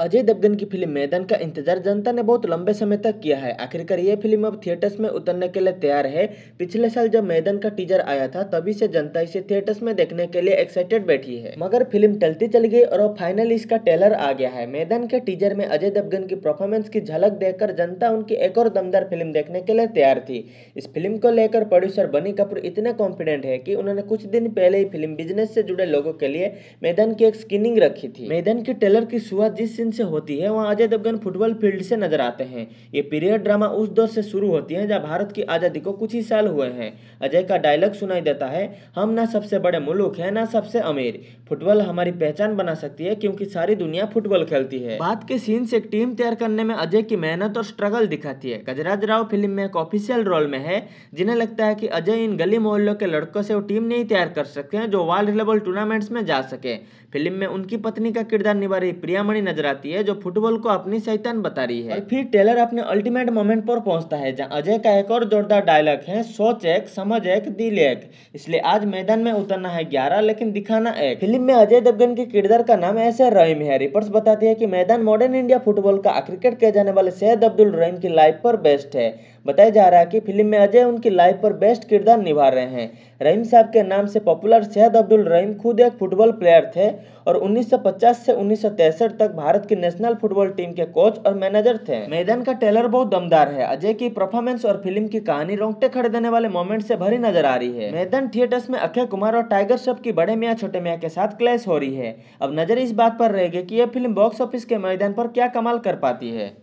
अजय देवगन की फिल्म मैदान का इंतजार जनता ने बहुत लंबे समय तक किया है आखिरकार ये फिल्म अब थिएटर्स में उतरने के लिए तैयार है पिछले साल जब मैदान का टीजर आया था तभी से जनता इसे थिएटर्स में देखने के लिए एक्साइटेड बैठी है मगर फिल्म टलती चली गई और अब फाइनली इसका टेलर आ गया है मैदान के टीजर में अजय देवगन की परफॉर्मेंस की झलक देखकर जनता उनकी एक और दमदार फिल्म देखने के लिए तैयार थी इस फिल्म को लेकर प्रोड्यूसर बनी कपूर इतने कॉन्फिडेंट है की उन्होंने कुछ दिन पहले ही फिल्म बिजनेस से जुड़े लोगों के लिए मैदान की एक स्क्रीनिंग रखी थी मैदान की टेलर की शुरुआत जिस दिन से होती है वहाँ अजय देवगन फुटबॉल फील्ड से नजर आते हैं ये पीरियड ड्रामा उस दौर से शुरू होती है जहाँ भारत की आज़ादी को कुछ ही साल हुए हैं अजय का डायलॉग सुनाई देता है हम ना सबसे बड़े मुल्क हैं ना सबसे अमीर फुटबॉल हमारी पहचान बना सकती है क्योंकि सारी दुनिया फुटबॉल खेलती है बात के सीन से एक टीम तैयार करने में अजय की मेहनत और स्ट्रगल दिखाती है गजराज राव फिल्म में एक ऑफिशियल रोल में है जिन्हें लगता है कि अजय इन गली मोहल्लों के लड़कों से वो टीम नहीं तैयार कर सकते हैं जो वर्ल्ड लेवल टूर्नामेंट्स में जा सके फिल्म में उनकी पत्नी का किरदार निभा रही प्रियामणि नजर आती जाती है जो फुटबॉल को अपनी शैतान बता रही है और फिर टेलर अपने अल्टीमेट मोमेंट पर पहुंचता है जहां अजय का एक और जोरदार डायलॉग है सोच एक समझ एक दिल एक इसलिए आज मैदान में उतरना है ग्यारह लेकिन दिखाना एक फिल्म में अजय देवगन के किरदार का नाम ऐसे रहीम है रिपोर्ट बताती है की मैदान मॉडर्न इंडिया फुटबॉल का क्रिकेट कहे जाने वाले सैयद अब्दुल रहीम की लाइफ पर बेस्ट है बताया जा रहा है कि फिल्म में अजय उनकी लाइफ पर बेस्ट किरदार निभा रहे हैं रहीम साहब के नाम से पॉपुलर सैद अब्दुल रहीम खुद एक फुटबॉल प्लेयर थे और 1950 से उन्नीस तक भारत की नेशनल फुटबॉल टीम के कोच और मैनेजर थे मैदान का टेलर बहुत दमदार है अजय की परफॉर्मेंस और फिल्म की कहानी रोंगटे खड़े देने वाले मोमेंट से भरी नजर आ रही है मैदान थिएटर्स में अक्षय कुमार और टाइगर श्रॉफ की बड़े मियाँ छोटे मियाँ के साथ क्लैश हो रही है अब नजर इस बात पर रहेगी की यह फिल्म बॉक्स ऑफिस के मैदान पर क्या कमाल कर पाती है